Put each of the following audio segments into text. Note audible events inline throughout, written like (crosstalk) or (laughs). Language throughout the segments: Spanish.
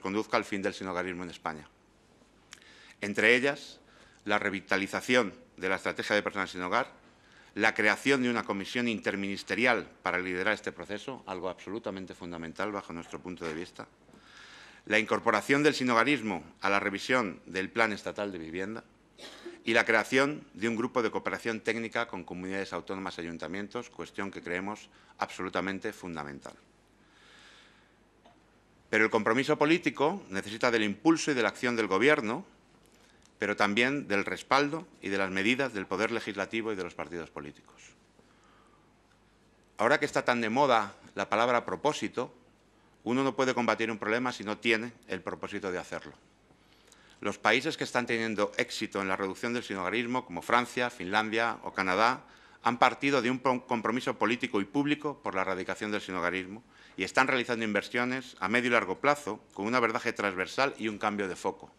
conduzca al fin del sinogarismo en España. Entre ellas, la revitalización de la estrategia de personas sin hogar, la creación de una comisión interministerial para liderar este proceso, algo absolutamente fundamental bajo nuestro punto de vista, la incorporación del sinogarismo a la revisión del Plan Estatal de Vivienda y la creación de un grupo de cooperación técnica con comunidades autónomas y ayuntamientos, cuestión que creemos absolutamente fundamental. Pero el compromiso político necesita del impulso y de la acción del Gobierno, pero también del respaldo y de las medidas del Poder Legislativo y de los partidos políticos. Ahora que está tan de moda la palabra propósito, uno no puede combatir un problema si no tiene el propósito de hacerlo. Los países que están teniendo éxito en la reducción del sinogarismo, como Francia, Finlandia o Canadá, han partido de un compromiso político y público por la erradicación del sinogarismo y están realizando inversiones a medio y largo plazo con una abordaje transversal y un cambio de foco.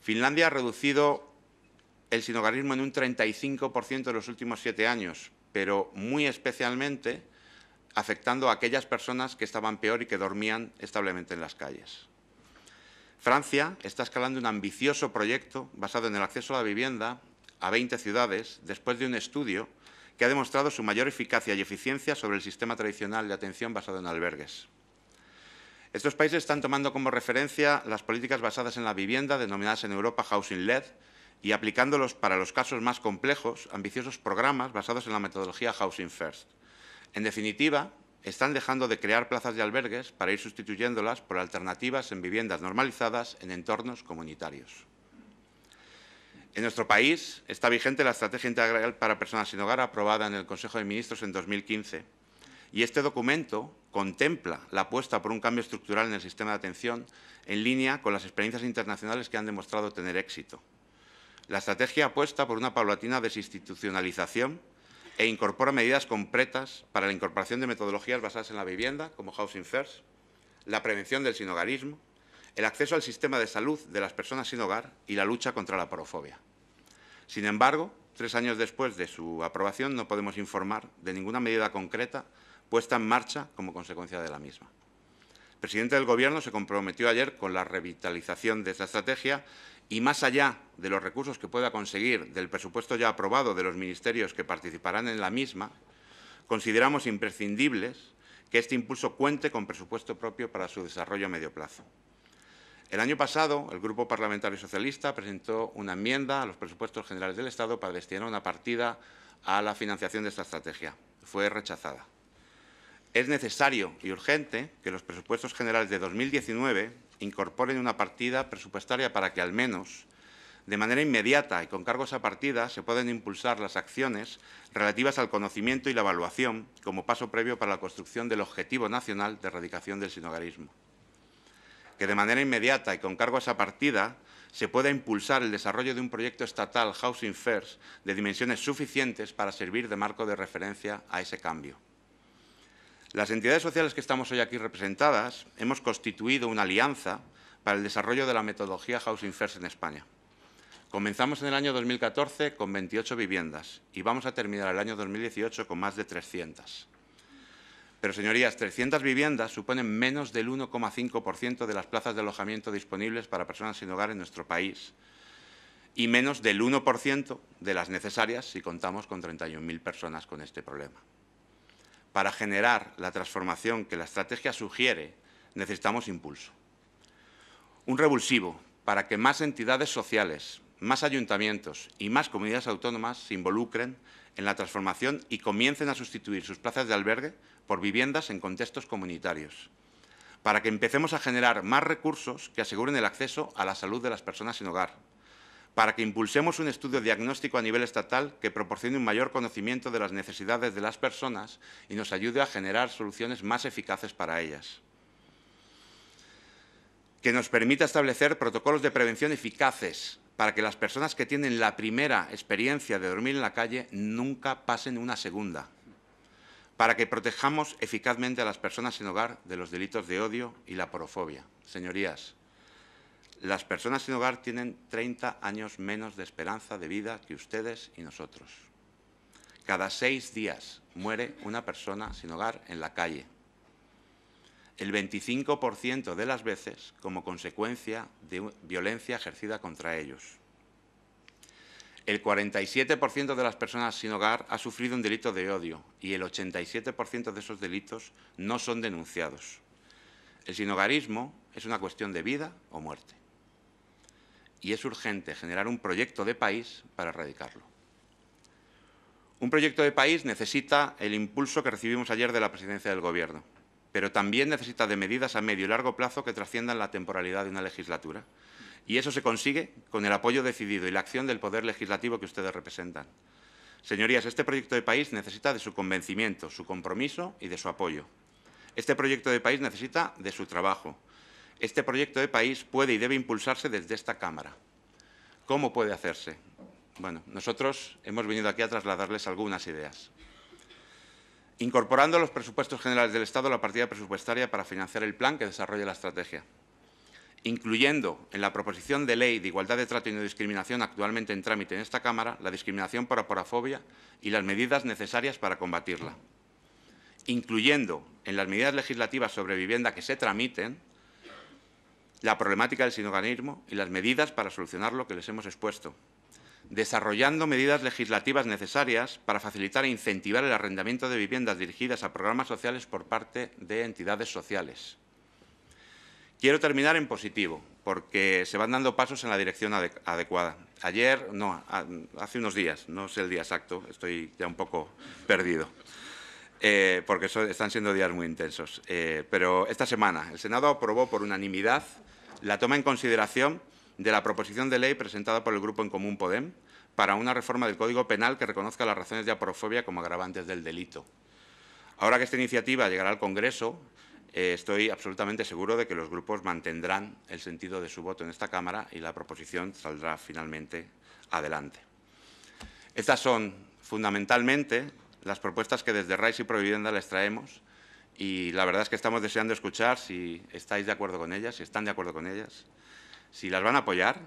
Finlandia ha reducido el sinogarismo en un 35% en los últimos siete años, pero muy especialmente afectando a aquellas personas que estaban peor y que dormían establemente en las calles. Francia está escalando un ambicioso proyecto basado en el acceso a la vivienda, a 20 ciudades después de un estudio que ha demostrado su mayor eficacia y eficiencia sobre el sistema tradicional de atención basado en albergues. Estos países están tomando como referencia las políticas basadas en la vivienda, denominadas en Europa Housing Led, y aplicándolos para los casos más complejos, ambiciosos programas basados en la metodología Housing First. En definitiva, están dejando de crear plazas de albergues para ir sustituyéndolas por alternativas en viviendas normalizadas en entornos comunitarios. En nuestro país está vigente la Estrategia Integral para Personas sin Hogar aprobada en el Consejo de Ministros en 2015 y este documento contempla la apuesta por un cambio estructural en el sistema de atención en línea con las experiencias internacionales que han demostrado tener éxito. La estrategia apuesta por una paulatina desinstitucionalización e incorpora medidas concretas para la incorporación de metodologías basadas en la vivienda, como Housing First, la prevención del hogarismo, el acceso al sistema de salud de las personas sin hogar y la lucha contra la porofobia. Sin embargo, tres años después de su aprobación no podemos informar de ninguna medida concreta puesta en marcha como consecuencia de la misma. El presidente del Gobierno se comprometió ayer con la revitalización de esta estrategia y más allá de los recursos que pueda conseguir del presupuesto ya aprobado de los ministerios que participarán en la misma, consideramos imprescindibles que este impulso cuente con presupuesto propio para su desarrollo a medio plazo. El año pasado, el Grupo Parlamentario Socialista presentó una enmienda a los presupuestos generales del Estado para destinar una partida a la financiación de esta estrategia. Fue rechazada. Es necesario y urgente que los presupuestos generales de 2019 incorporen una partida presupuestaria para que al menos de manera inmediata y con cargos a partida se puedan impulsar las acciones relativas al conocimiento y la evaluación como paso previo para la construcción del Objetivo Nacional de Erradicación del Sinogarismo que de manera inmediata y con cargo a esa partida se pueda impulsar el desarrollo de un proyecto estatal Housing First de dimensiones suficientes para servir de marco de referencia a ese cambio. Las entidades sociales que estamos hoy aquí representadas hemos constituido una alianza para el desarrollo de la metodología Housing First en España. Comenzamos en el año 2014 con 28 viviendas y vamos a terminar el año 2018 con más de 300. Pero, señorías, 300 viviendas suponen menos del 1,5% de las plazas de alojamiento disponibles para personas sin hogar en nuestro país y menos del 1% de las necesarias si contamos con 31.000 personas con este problema. Para generar la transformación que la estrategia sugiere, necesitamos impulso. Un revulsivo para que más entidades sociales, más ayuntamientos y más comunidades autónomas se involucren en la transformación y comiencen a sustituir sus plazas de albergue por viviendas en contextos comunitarios, para que empecemos a generar más recursos que aseguren el acceso a la salud de las personas sin hogar, para que impulsemos un estudio diagnóstico a nivel estatal que proporcione un mayor conocimiento de las necesidades de las personas y nos ayude a generar soluciones más eficaces para ellas. Que nos permita establecer protocolos de prevención eficaces para que las personas que tienen la primera experiencia de dormir en la calle nunca pasen una segunda, para que protejamos eficazmente a las personas sin hogar de los delitos de odio y la porofobia. Señorías, las personas sin hogar tienen 30 años menos de esperanza de vida que ustedes y nosotros. Cada seis días muere una persona sin hogar en la calle el 25% de las veces como consecuencia de violencia ejercida contra ellos. El 47% de las personas sin hogar ha sufrido un delito de odio y el 87% de esos delitos no son denunciados. El hogarismo es una cuestión de vida o muerte. Y es urgente generar un proyecto de país para erradicarlo. Un proyecto de país necesita el impulso que recibimos ayer de la presidencia del Gobierno, pero también necesita de medidas a medio y largo plazo que trasciendan la temporalidad de una legislatura. Y eso se consigue con el apoyo decidido y la acción del poder legislativo que ustedes representan. Señorías, este proyecto de país necesita de su convencimiento, su compromiso y de su apoyo. Este proyecto de país necesita de su trabajo. Este proyecto de país puede y debe impulsarse desde esta Cámara. ¿Cómo puede hacerse? Bueno, nosotros hemos venido aquí a trasladarles algunas ideas incorporando a los presupuestos generales del Estado la partida presupuestaria para financiar el plan que desarrolle la estrategia, incluyendo en la proposición de ley de igualdad de trato y no discriminación actualmente en trámite en esta Cámara la discriminación por aporafobia y las medidas necesarias para combatirla, incluyendo en las medidas legislativas sobre vivienda que se tramiten la problemática del sinoganismo y las medidas para solucionar lo que les hemos expuesto, desarrollando medidas legislativas necesarias para facilitar e incentivar el arrendamiento de viviendas dirigidas a programas sociales por parte de entidades sociales. Quiero terminar en positivo, porque se van dando pasos en la dirección adecuada. Ayer, no, hace unos días, no sé el día exacto, estoy ya un poco perdido, eh, porque están siendo días muy intensos. Eh, pero esta semana el Senado aprobó por unanimidad la toma en consideración de la proposición de ley presentada por el Grupo en Común Podem para una reforma del Código Penal que reconozca las razones de aporofobia como agravantes del delito. Ahora que esta iniciativa llegará al Congreso, eh, estoy absolutamente seguro de que los grupos mantendrán el sentido de su voto en esta Cámara y la proposición saldrá finalmente adelante. Estas son fundamentalmente las propuestas que desde RAIS y Provivienda les traemos y la verdad es que estamos deseando escuchar si estáis de acuerdo con ellas, si están de acuerdo con ellas si las van a apoyar,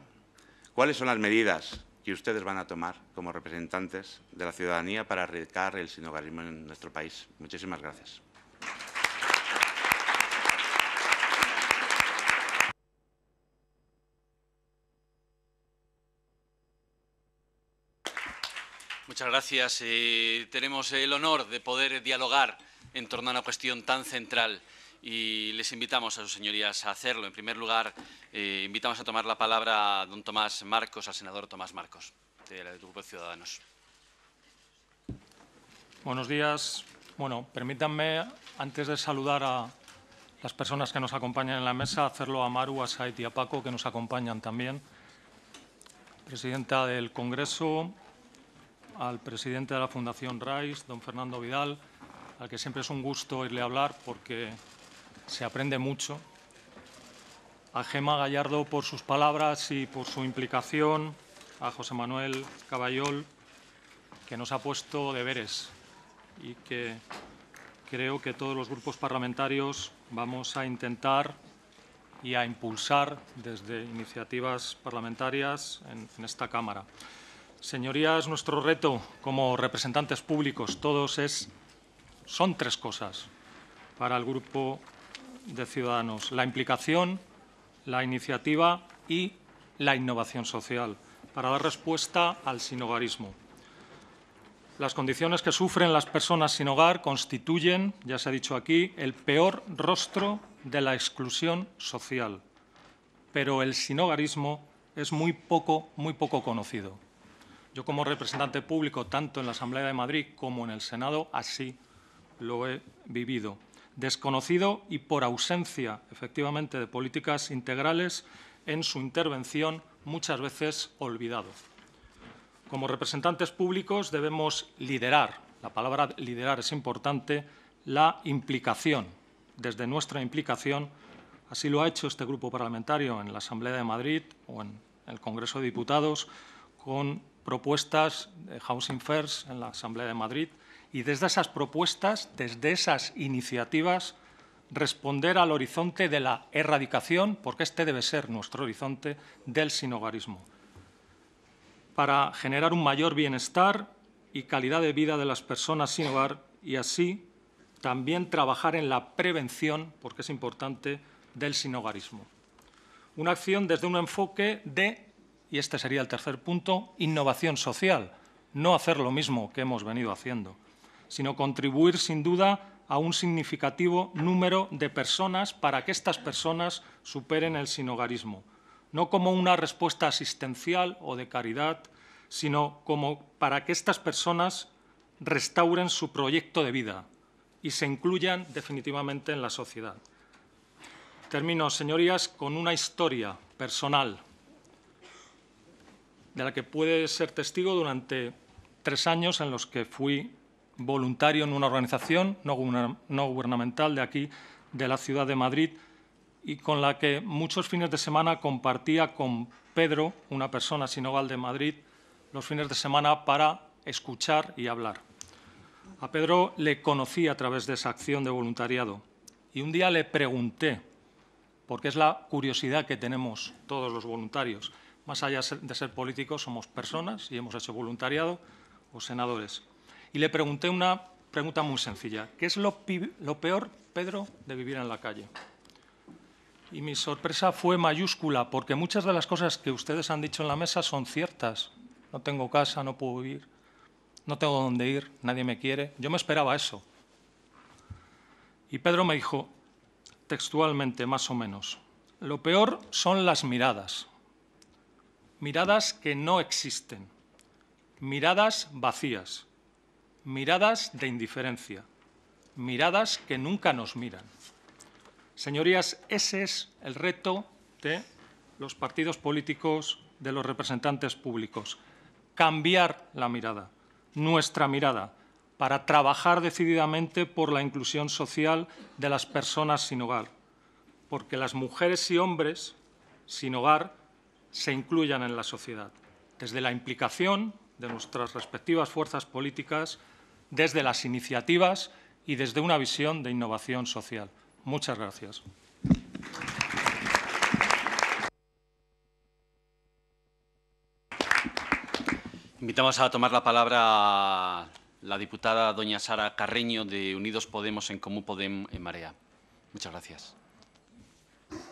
¿cuáles son las medidas que ustedes van a tomar como representantes de la ciudadanía para erradicar el sinogarismo en nuestro país? Muchísimas gracias. Muchas gracias. Eh, tenemos el honor de poder dialogar en torno a una cuestión tan central y les invitamos a sus señorías a hacerlo. En primer lugar, eh, invitamos a tomar la palabra a don Tomás Marcos, al senador Tomás Marcos, del Grupo de Ciudadanos. Buenos días. Bueno, permítanme, antes de saludar a las personas que nos acompañan en la mesa, hacerlo a Maru, a Said y a Paco, que nos acompañan también. Presidenta del Congreso, al presidente de la Fundación RAIS, don Fernando Vidal, al que siempre es un gusto irle a hablar porque se aprende mucho. A Gema Gallardo por sus palabras y por su implicación, a José Manuel Caballol, que nos ha puesto deberes y que creo que todos los grupos parlamentarios vamos a intentar y a impulsar desde iniciativas parlamentarias en, en, esta Cámara. Señorías, nuestro reto como representantes públicos, todos es, son tres cosas para el Grupo de Ciudadanos, la implicación, la iniciativa y la innovación social, para dar respuesta al sinogarismo. Las condiciones que sufren las personas sin hogar constituyen, ya se ha dicho aquí, el peor rostro de la exclusión social. Pero el sinogarismo es muy poco, muy poco conocido. Yo como representante público, tanto en la Asamblea de Madrid como en el Senado, así lo he vivido desconocido y por ausencia, efectivamente, de políticas integrales en su intervención, muchas veces olvidado. Como representantes públicos debemos liderar, la palabra liderar es importante, la implicación, desde nuestra implicación, así lo ha hecho este grupo parlamentario en la Asamblea de Madrid o en el Congreso de Diputados, con propuestas de Housing First en la Asamblea de Madrid, y desde esas propuestas, desde esas iniciativas, responder al horizonte de la erradicación, porque este debe ser nuestro horizonte, del sinogarismo, para generar un mayor bienestar y calidad de vida de las personas sin hogar y así también trabajar en la prevención, porque es importante, del sinogarismo. Una acción desde un enfoque de, y este sería el tercer punto, innovación social, no hacer lo mismo que hemos venido haciendo sino contribuir sin duda a un significativo número de personas para que estas personas superen el sinogarismo, no como una respuesta asistencial o de caridad, sino como para que estas personas restauren su proyecto de vida y se incluyan definitivamente en la sociedad. Termino, señorías, con una historia personal de la que puede ser testigo durante tres años en los que fui voluntario en una organización no gubernamental de aquí, de la ciudad de Madrid, y con la que muchos fines de semana compartía con Pedro, una persona sin de Madrid, los fines de semana para escuchar y hablar. A Pedro le conocí a través de esa acción de voluntariado y un día le pregunté, porque es la curiosidad que tenemos todos los voluntarios, más allá de ser políticos somos personas y hemos hecho voluntariado o senadores y le pregunté una pregunta muy sencilla. ¿Qué es lo, peor, Pedro, de vivir en la calle? Y mi sorpresa fue mayúscula, porque muchas de las cosas que ustedes han dicho en la mesa son ciertas. No tengo casa, no puedo vivir, no tengo dónde ir, nadie me quiere. Yo me esperaba eso. Y Pedro me dijo, textualmente más o menos, lo peor son las miradas. Miradas que no existen. Miradas vacías miradas de indiferencia, miradas que nunca nos miran. Señorías, ese es el reto de los partidos políticos, de los representantes públicos. Cambiar la mirada, nuestra mirada, para trabajar decididamente por la inclusión social de las personas sin hogar. Porque las mujeres y hombres sin hogar se incluyan en la sociedad, desde la implicación de nuestras respectivas fuerzas políticas desde las iniciativas y desde una visión de innovación social. Muchas gracias. Invitamos a tomar la palabra la diputada doña Sara Carreño de Unidos Podemos en Común Podem en Marea. Muchas gracias.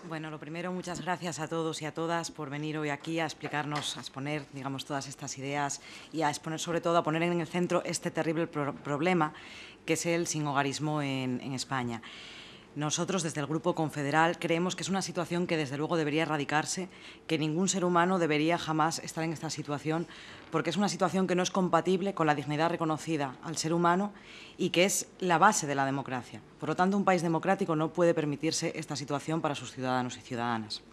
Bueno, lo primero, muchas gracias a todos y a todas por venir hoy aquí a explicarnos, a exponer, digamos, todas estas ideas y a exponer, sobre todo, a poner en el centro este terrible problema que es el sinhogarismo en España. Nosotros, desde el Grupo Confederal, creemos que es una situación que desde luego debería erradicarse, que ningún ser humano debería jamás estar en esta situación, porque es una situación que no es compatible con la dignidad reconocida al ser humano y que es la base de la democracia. Por lo tanto, un país democrático no puede permitirse esta situación para sus ciudadanos y ciudadanas.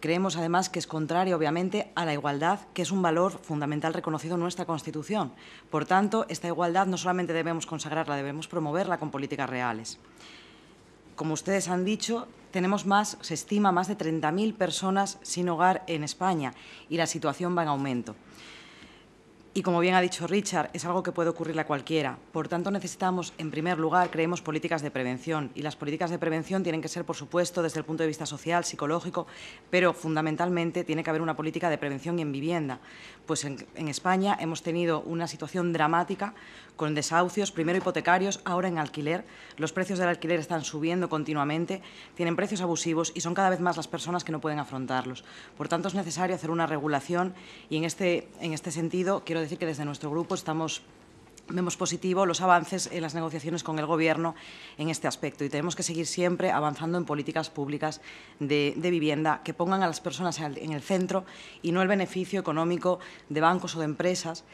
Creemos además que es contrario, obviamente, a la igualdad, que es un valor fundamental reconocido en nuestra Constitución. Por tanto, esta igualdad no solamente debemos consagrarla, debemos promoverla con políticas reales como ustedes han dicho, tenemos más, se estima, más de 30.000 personas sin hogar en España y la situación va en aumento y como bien ha dicho Richard, es algo que puede ocurrirle a cualquiera. Por tanto, necesitamos, en primer lugar, creemos políticas de prevención y las políticas de prevención tienen que ser, por supuesto, desde el punto de vista social, psicológico, pero fundamentalmente tiene que haber una política de prevención en vivienda. Pues en, en España hemos tenido una situación dramática con desahucios, primero hipotecarios, ahora en alquiler. Los precios del alquiler están subiendo continuamente, tienen precios abusivos y son cada vez más las personas que no pueden afrontarlos. Por tanto, es necesario hacer una regulación y en este, en este sentido quiero decir decir que desde nuestro grupo estamos vemos positivos los avances en las negociaciones con el Gobierno en este aspecto y tenemos que seguir siempre avanzando en políticas públicas de, vivienda que pongan a las personas en el centro y no el beneficio económico de bancos o de empresas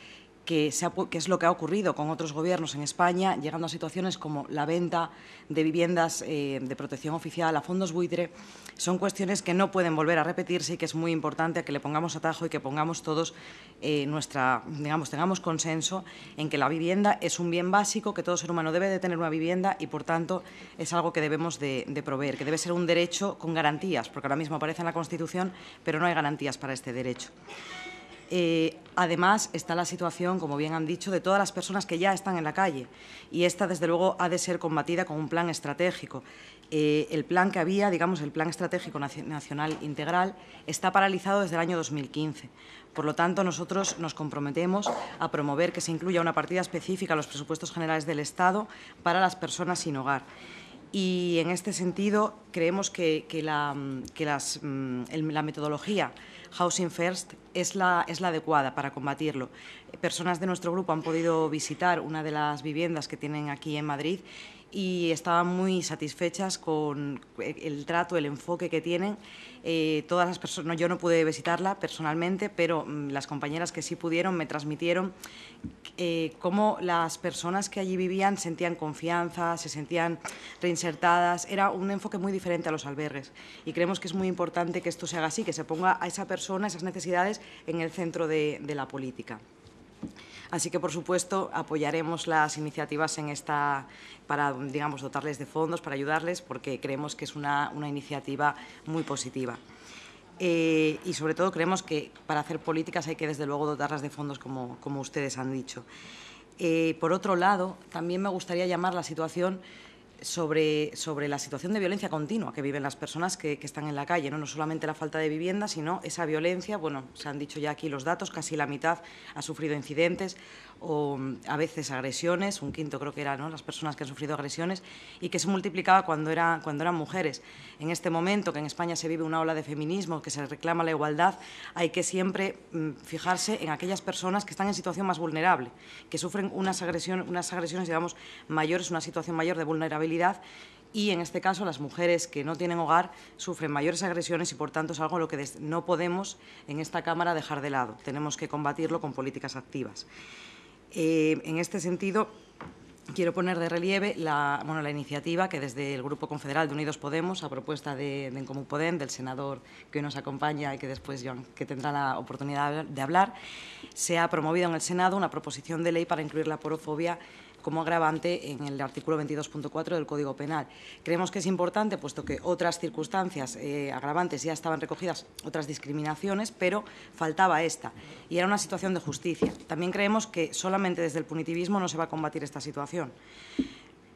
que, es lo que ha ocurrido con otros gobiernos en España, llegando a situaciones como la venta de viviendas eh, de protección oficial a fondos buitre, son cuestiones que no pueden volver a repetirse y que es muy importante que le pongamos atajo y que pongamos todos eh, nuestra, digamos, tengamos consenso en que la vivienda es un bien básico, que todo ser humano debe de tener una vivienda y, por tanto, es algo que debemos de, de proveer, que debe ser un derecho con garantías, porque ahora mismo aparece en la Constitución, pero no hay garantías para este derecho. Eh, además está la situación, como bien han dicho, de todas las personas que ya están en la calle y esta, desde luego, ha de ser combatida con un plan estratégico. Eh, el plan que había, digamos, el Plan Estratégico Nacional Integral, está paralizado desde el año 2015. Por lo tanto, nosotros nos comprometemos a promover que se incluya una partida específica a los presupuestos generales del Estado para las personas sin hogar. Y en este sentido, creemos que, mm, mm, la metodología Housing First es la, es la adecuada para combatirlo. Eh, personas de nuestro grupo han podido visitar una de las viviendas que tienen aquí en Madrid y estaban muy satisfechas con eh, el trato, el enfoque que tienen. Eh, todas las personas, yo no pude visitarla personalmente, pero mm, las compañeras que sí pudieron me transmitieron eh, cómo las personas que allí vivían sentían confianza, se sentían reinsertadas. Era un enfoque muy diferente a los albergues y creemos que es muy importante que esto se haga así, que se ponga a esa persona, esas necesidades en el centro de la política. Así que, por supuesto, apoyaremos las iniciativas en esta, para, digamos, dotarles de fondos, para ayudarles, porque creemos que es una, iniciativa muy positiva. Eh, y sobre todo creemos que para hacer políticas hay que desde luego dotarlas de fondos como, ustedes han dicho. Eh, por otro lado, también me gustaría llamar la situación sobre, la situación de violencia continua que viven las personas que, están en la calle, ¿no? ¿no? solamente la falta de vivienda, sino esa violencia, bueno, se han dicho ya aquí los datos, casi la mitad ha sufrido incidentes, o mm, a veces agresiones, un quinto creo que eran ¿no? las personas que han sufrido agresiones, y que se multiplicaba cuando, era, cuando eran mujeres. En este momento que en España se vive una ola de feminismo, que se reclama la igualdad, hay que siempre mm, fijarse en aquellas personas que están en situación más vulnerable, que sufren unas, agresiones, unas agresiones digamos, mayores, una situación mayor de vulnerabilidad y en este caso las mujeres que no tienen hogar sufren mayores agresiones y por tanto es algo lo que no podemos en esta Cámara dejar de lado. Tenemos que combatirlo con políticas activas. Eh, en este sentido, quiero poner de relieve la, iniciativa que desde el Grupo Confederal de Unidos Podemos, a propuesta de, En Podem, del senador que nos acompaña y que después tendrá la oportunidad de hablar, se ha promovido en el Senado una proposición de ley para incluir la porofobia como agravante en el artículo 22.4 del Código Penal. Creemos que es importante, puesto que otras circunstancias eh, agravantes ya estaban recogidas, otras discriminaciones, pero faltaba esta y era una situación de justicia. También creemos que solamente desde el punitivismo no se va a combatir esta situación,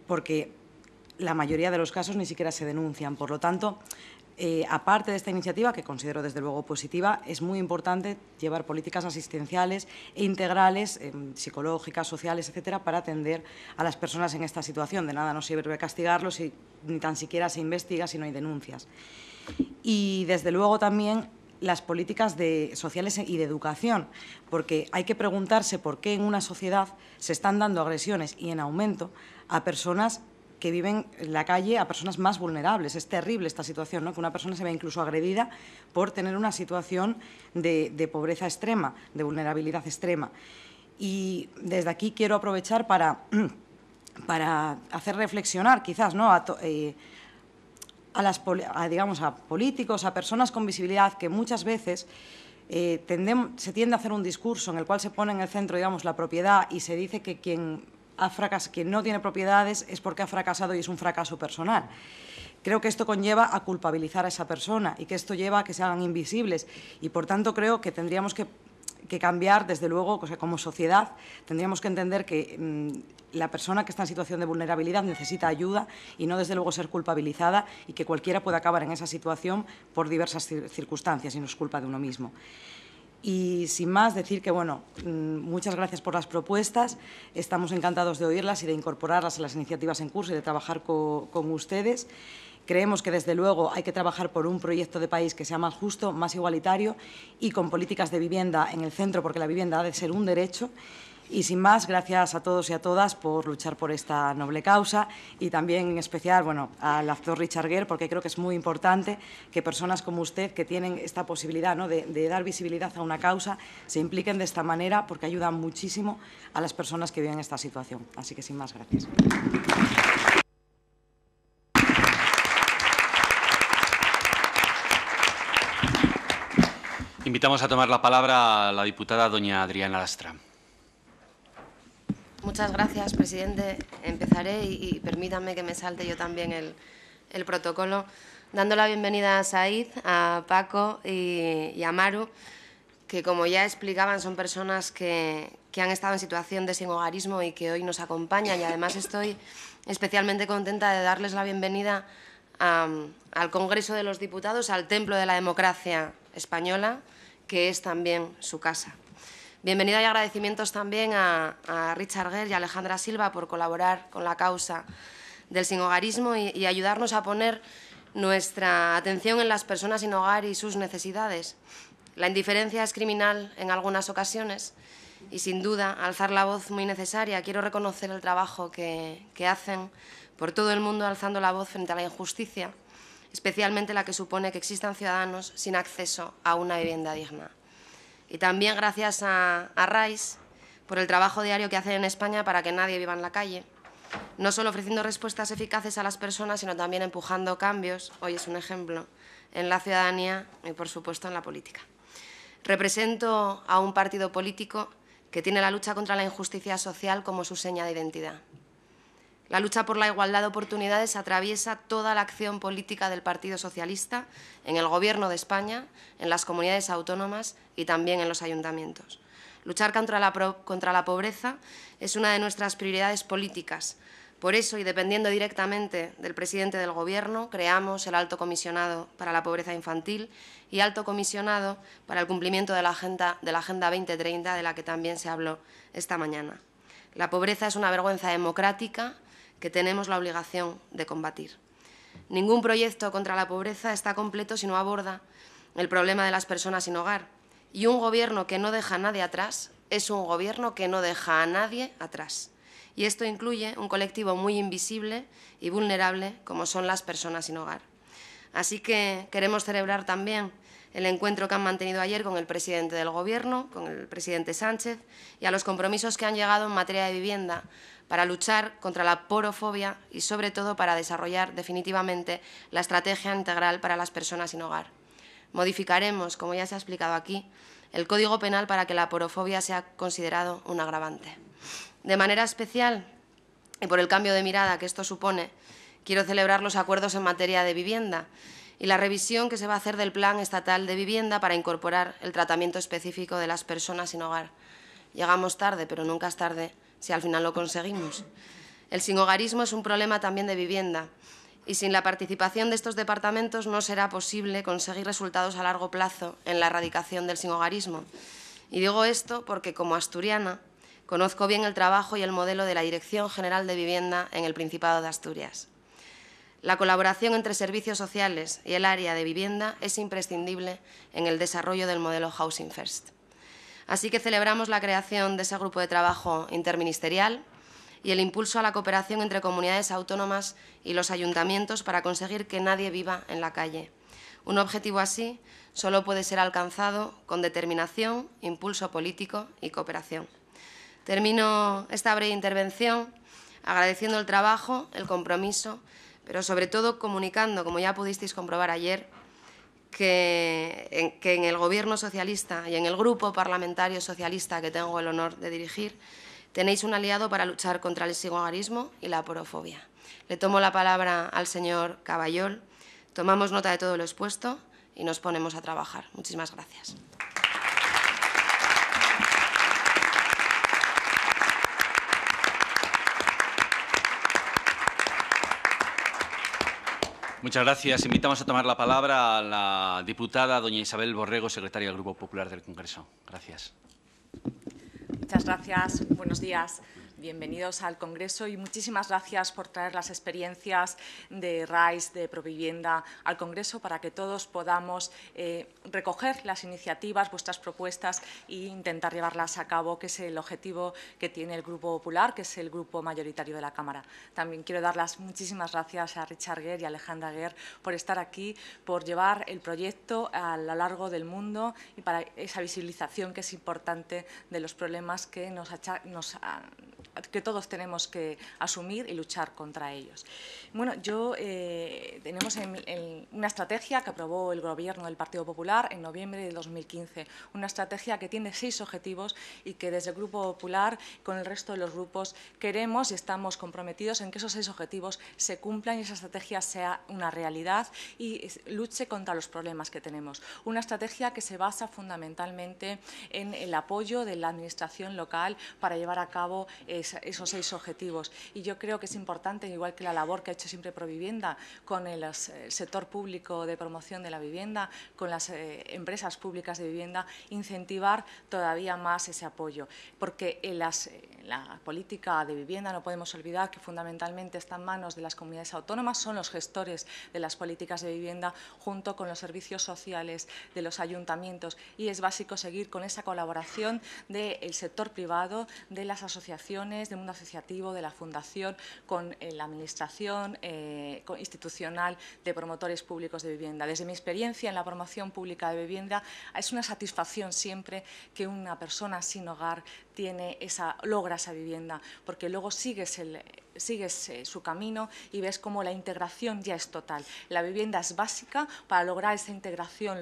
porque la mayoría de los casos ni siquiera se denuncian. Por lo tanto, eh, aparte de esta iniciativa, que considero desde luego positiva, es muy importante llevar políticas asistenciales e integrales, em, psicológicas, sociales, etcétera, para atender a las personas en esta situación. De nada nos sirve castigarlos y ni tan siquiera se investiga si no hay denuncias. Y desde luego también las políticas sociales y de educación, porque hay que preguntarse por qué en una sociedad se están dando agresiones y en aumento a personas que viven en la calle a personas más vulnerables. Es terrible esta situación, ¿no? que una persona se vea incluso agredida por tener una situación de, pobreza extrema, de vulnerabilidad extrema. Y desde aquí quiero aprovechar para, (clears throat) para hacer reflexionar quizás ¿no? a, eh, las, digamos, a políticos, a personas con visibilidad que muchas veces... Eh, se tiende a hacer un discurso en el cual se pone en el centro digamos, la propiedad y se dice que quien ha quien no tiene propiedades es porque ha fracasado y es un fracaso personal. Creo que esto conlleva a culpabilizar a esa persona y que esto lleva a que se hagan invisibles y por tanto creo que tendríamos que, cambiar, desde luego, como sociedad, tendríamos que entender que mm, la persona que está en situación de vulnerabilidad necesita ayuda y no desde luego ser culpabilizada y que cualquiera puede acabar en esa situación por diversas circunstancias y no es culpa de uno mismo. Y sin más, decir que, bueno, mm, muchas gracias por las propuestas. Estamos encantados de oírlas y de incorporarlas a las iniciativas en curso y de trabajar con ustedes. Creemos que, desde luego, hay que trabajar por un proyecto de país que sea más justo, más igualitario y con políticas de vivienda en el centro, porque la vivienda ha de ser un derecho y sin más, gracias a todos y a todas por luchar por esta noble causa y también en especial bueno, al actor Richard Gere, porque creo que es muy importante que personas como usted, que tienen esta posibilidad de, dar visibilidad a una causa, se impliquen de esta manera porque ayudan muchísimo a las personas que viven esta situación. Así que sin más, gracias. Invitamos a tomar la palabra a la diputada doña Adriana Lastra. Muchas gracias, presidente. Empezaré y, permítanme que me salte yo también el, protocolo, dando la bienvenida a Said, a Paco y, a Maru, que como ya explicaban son personas que, han estado en situación de sinhogarismo y que hoy nos acompañan. Y además estoy especialmente contenta de darles la bienvenida al Congreso de los Diputados, al Templo de la Democracia Española, que es también su casa. Bienvenida y agradecimientos también a, Richard Guerr y Alejandra Silva por colaborar con la causa del sinhogarismo y, y ayudarnos a poner nuestra atención en las personas sin hogar y sus necesidades. La indiferencia es criminal en algunas ocasiones y sin duda alzar la voz muy necesaria. Quiero reconocer el trabajo que, hacen por todo el mundo alzando la voz frente a la injusticia, especialmente la que supone que existan ciudadanos sin acceso a una vivienda digna. Y también gracias a, RAIS por el trabajo diario que hacen en España para que nadie viva en la calle. No solo ofreciendo respuestas eficaces a las personas, sino también empujando cambios, hoy es un ejemplo, en la ciudadanía y, por supuesto, en la política. Represento a un partido político que tiene la lucha contra la injusticia social como su seña de identidad. La lucha por la igualdad de oportunidades atraviesa toda la acción política del Partido Socialista en el Gobierno de España, en las comunidades autónomas y también en los ayuntamientos. Luchar contra la, pobreza es una de nuestras prioridades políticas. Por eso, y dependiendo directamente del presidente del Gobierno, creamos el Alto Comisionado para la Pobreza Infantil y Alto Comisionado para el cumplimiento de la Agenda, de la agenda 2030, de la que también se habló esta mañana. La pobreza es una vergüenza democrática que tenemos la obligación de combatir. Ningún proyecto contra la pobreza está completo si no aborda el problema de las personas sin hogar. Y un gobierno que no deja a nadie atrás es un gobierno que no deja a nadie atrás. Y esto incluye un colectivo muy invisible y vulnerable como son las personas sin hogar. Así que queremos celebrar también el encuentro que han mantenido ayer con el presidente del Gobierno, con el presidente Sánchez, y a los compromisos que han llegado en materia de vivienda, para luchar contra la porofobia y, sobre todo, para desarrollar definitivamente la estrategia integral para las personas sin hogar. Modificaremos, como ya se ha explicado aquí, el Código Penal para que la porofobia sea considerado un agravante. De manera especial, y por el cambio de mirada que esto supone, quiero celebrar los acuerdos en materia de vivienda y la revisión que se va a hacer del Plan Estatal de Vivienda para incorporar el tratamiento específico de las personas sin hogar. Llegamos tarde, pero nunca es tarde si al final lo conseguimos. El sinhogarismo es un problema también de vivienda y sin la participación de estos departamentos no será posible conseguir resultados a largo plazo en la erradicación del sinhogarismo. Y digo esto porque como asturiana conozco bien el trabajo y el modelo de la Dirección General de Vivienda en el Principado de Asturias. La colaboración entre servicios sociales y el área de vivienda es imprescindible en el desarrollo del modelo Housing First. Así que celebramos la creación de ese grupo de trabajo interministerial y el impulso a la cooperación entre comunidades autónomas y los ayuntamientos para conseguir que nadie viva en la calle. Un objetivo así solo puede ser alcanzado con determinación, impulso político y cooperación. Termino esta breve intervención agradeciendo el trabajo, el compromiso, pero sobre todo comunicando, como ya pudisteis comprobar ayer, que en, el Gobierno socialista y en el Grupo Parlamentario Socialista que tengo el honor de dirigir, tenéis un aliado para luchar contra el sigogarismo y la porofobia. Le tomo la palabra al señor Caballol, tomamos nota de todo lo expuesto y nos ponemos a trabajar. Muchísimas gracias. Muchas gracias. Invitamos a tomar la palabra a la diputada doña Isabel Borrego, secretaria del Grupo Popular del Congreso. Gracias. Muchas gracias. Buenos días bienvenidos al Congreso y muchísimas gracias por traer las experiencias de RAIS, de Provivienda, al Congreso para que todos podamos eh, recoger las iniciativas, vuestras propuestas e intentar llevarlas a cabo, que es el objetivo que tiene el Grupo Popular, que es el grupo mayoritario de la Cámara. También quiero dar las muchísimas gracias a Richard Guerr y a Alejandra Guerr por estar aquí, por llevar el proyecto a lo largo del mundo y para esa visibilización que es importante de los problemas que nos, nos que todos tenemos que asumir y luchar contra ellos. Bueno, yo eh, tenemos en, una estrategia que aprobó el Gobierno del Partido Popular en noviembre de 2015, una estrategia que tiene seis objetivos y que desde el Grupo Popular, con el resto de los grupos, queremos y estamos comprometidos en que esos seis objetivos se cumplan y esa estrategia sea una realidad y luche contra los problemas que tenemos. Una estrategia que se basa fundamentalmente en el apoyo de la Administración local para llevar a cabo eh, esos seis objetivos. Y yo creo que es importante, igual que la labor que ha hecho siempre Provivienda con el, eh, sector público de promoción de la vivienda, con las eh, empresas públicas de vivienda, incentivar todavía más ese apoyo, porque las eh, la política de vivienda, no podemos olvidar que fundamentalmente está en manos de las comunidades autónomas, son los gestores de las políticas de vivienda junto con los servicios sociales de los ayuntamientos y es básico seguir con esa colaboración del sector privado, de las asociaciones, del mundo asociativo, de la fundación, con eh, la administración eh, institucional de promotores públicos de vivienda. Desde mi experiencia en la promoción pública de vivienda es una satisfacción siempre que una persona sin hogar tiene esa logra esa vivienda, porque luego sigues el, sigues eh, su camino y ves cómo la integración ya es total. La vivienda es básica para lograr esa integración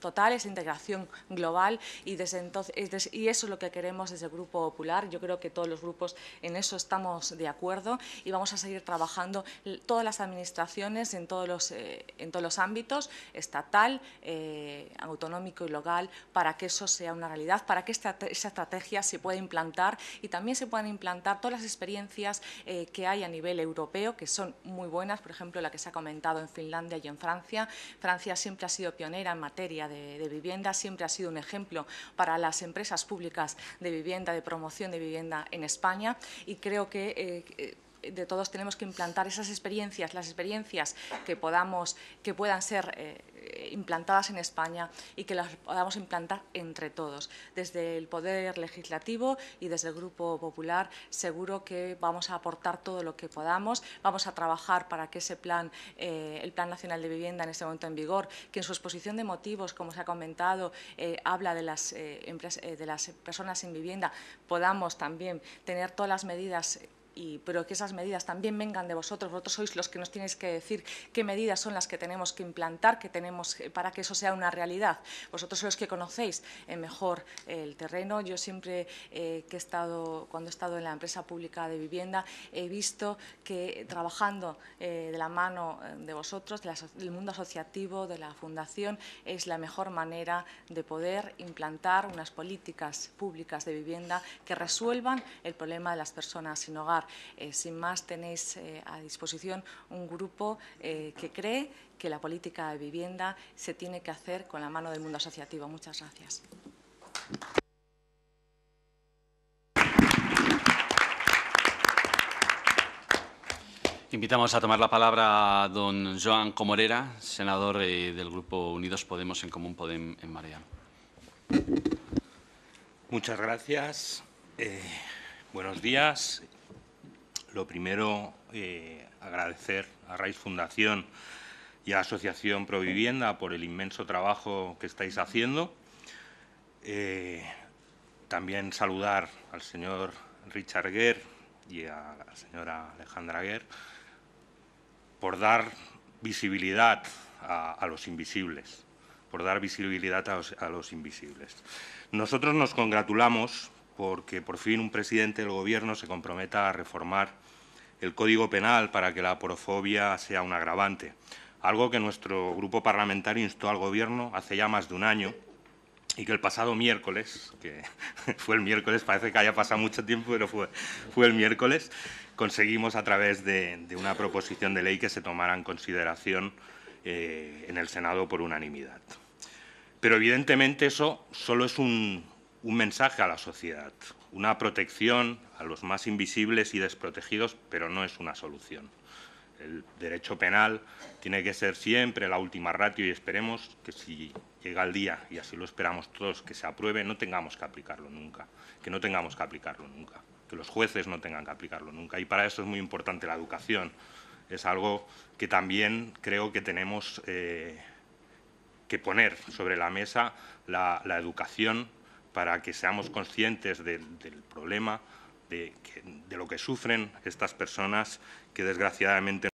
total, esa integración global y, y eso es lo que queremos desde el Grupo Popular. Yo creo que todos los grupos en eso estamos de acuerdo y vamos a seguir trabajando todas las administraciones en todos los, eh, en todos los ámbitos, estatal, eh, autonómico y local, para que eso sea una realidad, para que esta, esa estrategia se pueda implantar y también se puedan implantar todas las experiencias eh, que hay a nivel europeo, que son muy buenas, por ejemplo, la que se ha comentado en Finlandia y en Francia. Francia siempre ha sido pionera en materia de, vivienda, siempre ha sido un ejemplo para las empresas públicas de vivienda, de promoción de vivienda en España y creo que eh, eh, de todos tenemos que implantar esas experiencias, las experiencias que, podamos, que puedan ser eh, implantadas en España y que las podamos implantar entre todos. Desde el Poder Legislativo y desde el Grupo Popular seguro que vamos a aportar todo lo que podamos, vamos a trabajar para que ese plan, eh, el Plan Nacional de Vivienda en este momento en vigor, que en su exposición de motivos, como se ha comentado, eh, habla de las, de las personas sin vivienda, podamos también tener todas las medidas pero que esas medidas también vengan de vosotros, vosotros sois los que nos tenéis que decir qué medidas son las que tenemos que implantar, que tenemos eh, para que eso sea una realidad. Vosotros sois los que conocéis eh, mejor eh, el terreno. Yo siempre que he estado, cuando he estado en la empresa pública de vivienda, he visto que trabajando de la mano de vosotros, del mundo asociativo, de la fundación, es la mejor manera de poder implantar unas políticas públicas de vivienda que resuelvan el problema de las personas sin hogar. Eh, sin más, tenéis eh, a disposición un grupo eh, que cree que la política de vivienda se tiene que hacer con la mano del mundo asociativo. Muchas gracias. Invitamos a tomar la palabra a don Joan Comorera, senador del Grupo Unidos Podemos en Común Podem en Marea. Muchas gracias. buenos días lo primero, eh, agradecer a Raíz Fundación y a Asociación Provivienda por el inmenso trabajo que estáis haciendo. Eh, también saludar al señor Richard Guerre y a la señora Alejandra Guerr por dar visibilidad a, los invisibles, por dar visibilidad a los invisibles. Nosotros nos congratulamos porque por fin un presidente del Gobierno se comprometa a reformar el Código Penal para que la porofobia sea un agravante, algo que nuestro grupo parlamentario instó al Gobierno hace ya más de un año y que el pasado miércoles, que (laughs) fue el miércoles, parece que haya pasado mucho tiempo, pero fue, fue el miércoles, conseguimos a través de, una proposición de ley que se tomara en consideración eh, en el Senado por unanimidad. Pero evidentemente eso solo es un, un mensaje a la sociedad, una protección a los más invisibles y desprotegidos, pero no es una solución. El derecho penal tiene que ser siempre la última ratio y esperemos que si llega el día, y así lo esperamos todos, que se apruebe, no tengamos que aplicarlo nunca, que no tengamos que aplicarlo nunca, que los jueces no tengan que aplicarlo nunca. Y para eso es muy importante la educación. Es algo que también creo que tenemos eh, que poner sobre la mesa la, educación para que seamos conscientes del problema, de, lo que sufren estas personas que desgraciadamente